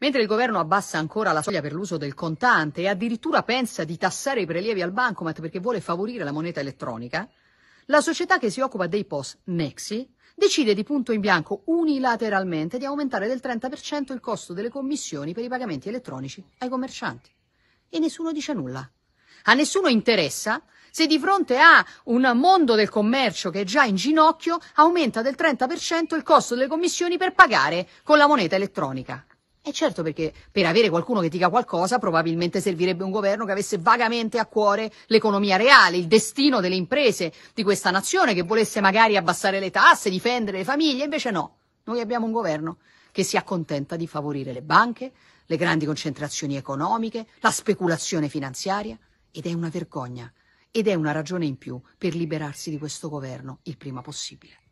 Mentre il governo abbassa ancora la soglia per l'uso del contante e addirittura pensa di tassare i prelievi al bancomat perché vuole favorire la moneta elettronica, la società che si occupa dei POS, Nexi, decide di punto in bianco unilateralmente di aumentare del 30% il costo delle commissioni per i pagamenti elettronici ai commercianti. E nessuno dice nulla. A nessuno interessa se di fronte a un mondo del commercio che è già in ginocchio aumenta del 30% il costo delle commissioni per pagare con la moneta elettronica. E eh, certo perché per avere qualcuno che dica qualcosa probabilmente servirebbe un governo che avesse vagamente a cuore l'economia reale, il destino delle imprese di questa nazione, che volesse magari abbassare le tasse, difendere le famiglie, invece no. Noi abbiamo un governo che si accontenta di favorire le banche, le grandi concentrazioni economiche, la speculazione finanziaria ed è una vergogna ed è una ragione in più per liberarsi di questo governo il prima possibile.